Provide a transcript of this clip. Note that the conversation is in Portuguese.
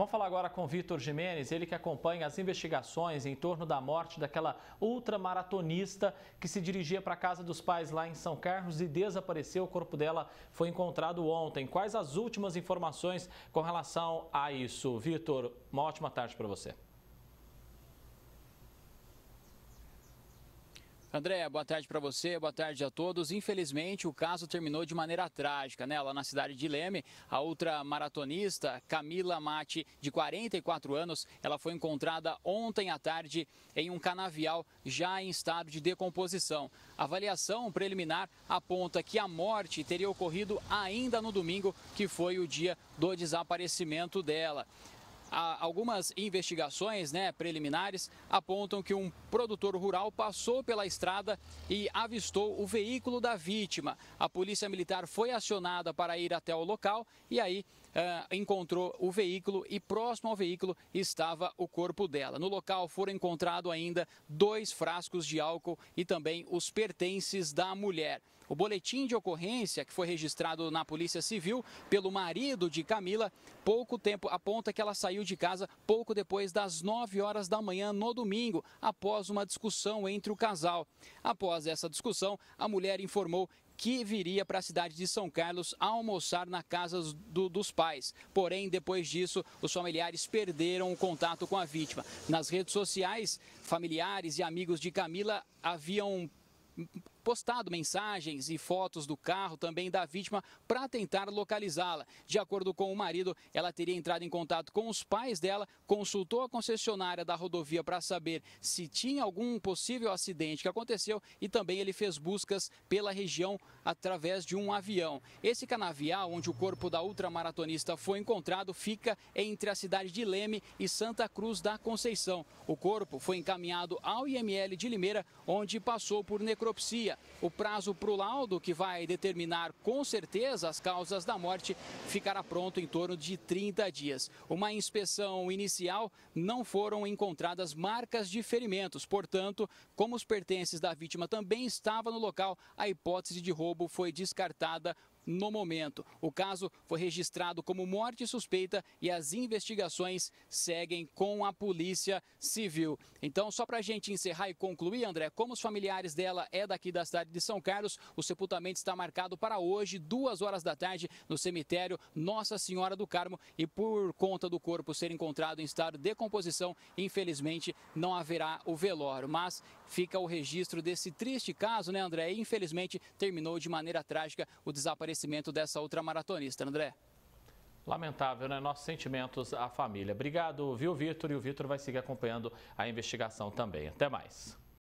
Vamos falar agora com Vitor Jimenez, ele que acompanha as investigações em torno da morte daquela ultramaratonista que se dirigia para a casa dos pais lá em São Carlos e desapareceu. O corpo dela foi encontrado ontem. Quais as últimas informações com relação a isso? Vitor, uma ótima tarde para você. André, boa tarde para você, boa tarde a todos. Infelizmente, o caso terminou de maneira trágica, né? Lá na cidade de Leme, a outra maratonista, Camila Mate, de 44 anos, ela foi encontrada ontem à tarde em um canavial já em estado de decomposição. A avaliação preliminar aponta que a morte teria ocorrido ainda no domingo, que foi o dia do desaparecimento dela algumas investigações né, preliminares apontam que um produtor rural passou pela estrada e avistou o veículo da vítima. A polícia militar foi acionada para ir até o local e aí uh, encontrou o veículo e próximo ao veículo estava o corpo dela. No local foram encontrados ainda dois frascos de álcool e também os pertences da mulher. O boletim de ocorrência que foi registrado na Polícia Civil pelo marido de Camila, pouco tempo aponta que ela saiu de casa pouco depois das 9 horas da manhã no domingo, após uma discussão entre o casal. Após essa discussão, a mulher informou que viria para a cidade de São Carlos almoçar na casa do, dos pais. Porém, depois disso, os familiares perderam o contato com a vítima. Nas redes sociais, familiares e amigos de Camila haviam postado mensagens e fotos do carro também da vítima para tentar localizá-la. De acordo com o marido, ela teria entrado em contato com os pais dela, consultou a concessionária da rodovia para saber se tinha algum possível acidente que aconteceu e também ele fez buscas pela região através de um avião. Esse canavial, onde o corpo da ultramaratonista foi encontrado, fica entre a cidade de Leme e Santa Cruz da Conceição. O corpo foi encaminhado ao IML de Limeira, onde passou por necropsia o prazo para o laudo, que vai determinar com certeza as causas da morte, ficará pronto em torno de 30 dias. Uma inspeção inicial não foram encontradas marcas de ferimentos, portanto, como os pertences da vítima também estavam no local, a hipótese de roubo foi descartada no momento. O caso foi registrado como morte suspeita e as investigações seguem com a Polícia Civil. Então, só para a gente encerrar e concluir, André, como os familiares dela é daqui da cidade de São Carlos, o sepultamento está marcado para hoje, duas horas da tarde, no cemitério Nossa Senhora do Carmo. E por conta do corpo ser encontrado em estado de decomposição, infelizmente não haverá o velório. Mas fica o registro desse triste caso, né, André? infelizmente terminou de maneira trágica o desaparecimento dessa ultramaratonista, André. Lamentável, né? Nossos sentimentos à família. Obrigado, viu, Vitor? E o Vitor vai seguir acompanhando a investigação também. Até mais.